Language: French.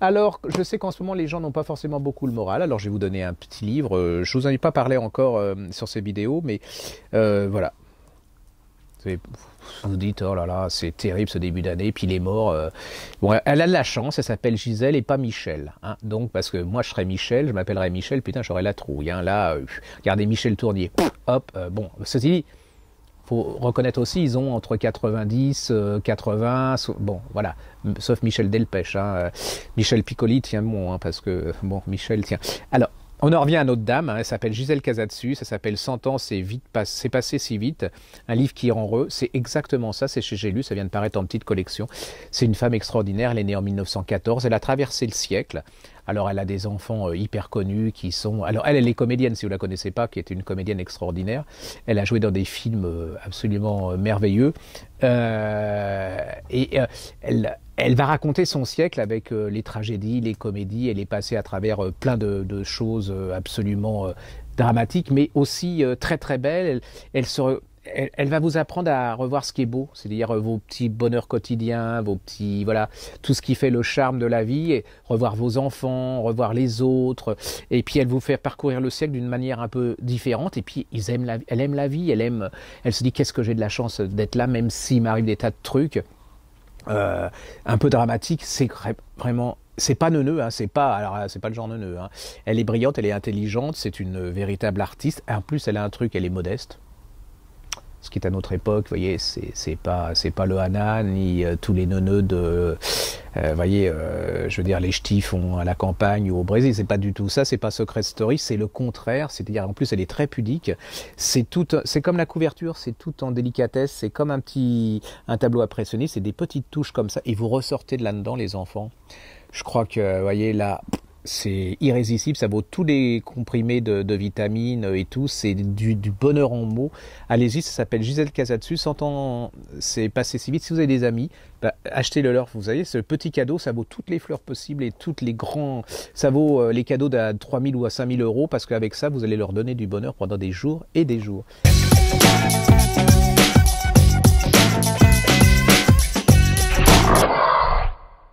Alors, je sais qu'en ce moment, les gens n'ont pas forcément beaucoup le moral. Alors, je vais vous donner un petit livre. Euh, je ne vous en ai pas parlé encore euh, sur ces vidéos, mais euh, voilà. Vous vous dites, oh là là, c'est terrible ce début d'année, puis il est mort. Bon, elle a de la chance, elle s'appelle Gisèle et pas Michel. Hein. Donc, parce que moi, je serais Michel, je m'appellerais Michel, putain, j'aurais la trouille. Hein. Là, regardez Michel Tournier, hop, bon, ceci dit, faut reconnaître aussi, ils ont entre 90, 80, euh, bon, voilà, sauf Michel Delpech. Hein, euh, Michel Piccoli tient bon, hein, parce que, bon, Michel tient. Alors, on en revient à notre dame, hein, elle s'appelle Gisèle Casatsu, ça s'appelle 100 ans, c'est vite c'est passé si vite, un livre qui rend heureux, c'est exactement ça, c'est chez Gélu, ça vient de paraître en petite collection. C'est une femme extraordinaire, elle est née en 1914, elle a traversé le siècle, alors, elle a des enfants euh, hyper connus qui sont. Alors, elle, elle est comédienne, si vous la connaissez pas, qui est une comédienne extraordinaire. Elle a joué dans des films euh, absolument euh, merveilleux. et elle, va raconter son siècle avec les tragédies, les comédies. Elle est passée à travers plein de, choses absolument dramatiques, mais aussi très très belles. elle se elle, va vous apprendre à revoir ce qui est beau, c'est-à-dire euh, vos petits bonheurs quotidiens, vos petits voilà, tout ce qui fait le charme de la vie, revoir vos enfants, revoir les autres, et puis elle vous fait parcourir le siècle d'une manière un peu différente, et puis ils aiment elle aime la vie, elle aime, elle se dit qu'est-ce que j'ai de la chance d'être là, même s'il m'arrive des tas de trucs euh, un peu dramatiques, c'est vraiment c'est pas neuneux, hein, c'est pas, alors c'est pas le genre neuneux. Hein. Elle est brillante, elle est intelligente, c'est une véritable artiste. En plus, elle a un truc, elle est modeste ce qui est à notre époque, vous voyez, c'est pas c'est pas le Hanan ni euh, tous les neuneux de, euh, Vous voyez, euh, je veux dire les ch'tis font à la campagne ou au Brésil, c'est pas du tout ça, c'est pas Secret Story, c'est le contraire, c'est-à-dire en plus elle est très pudique, c'est tout, c'est comme la couverture, c'est tout en délicatesse, c'est comme un petit un tableau impressionniste, c'est des petites touches comme ça et vous ressortez de là-dedans les enfants. Je crois que, vous voyez, là, c'est irrésistible, ça vaut tous les comprimés de, vitamines et tout, c'est du, bonheur en mots. Allez-y, ça s'appelle Gisèle Casatsu, 100 ans, c'est passé si vite. Si vous avez des amis, bah, achetez-le leur, vous savez, ce petit cadeau, ça vaut toutes les fleurs possibles et toutes les grands, ça vaut euh, les cadeaux d'à 3000 ou à 5000 euros parce qu'avec ça, vous allez leur donner du bonheur pendant des jours et des jours.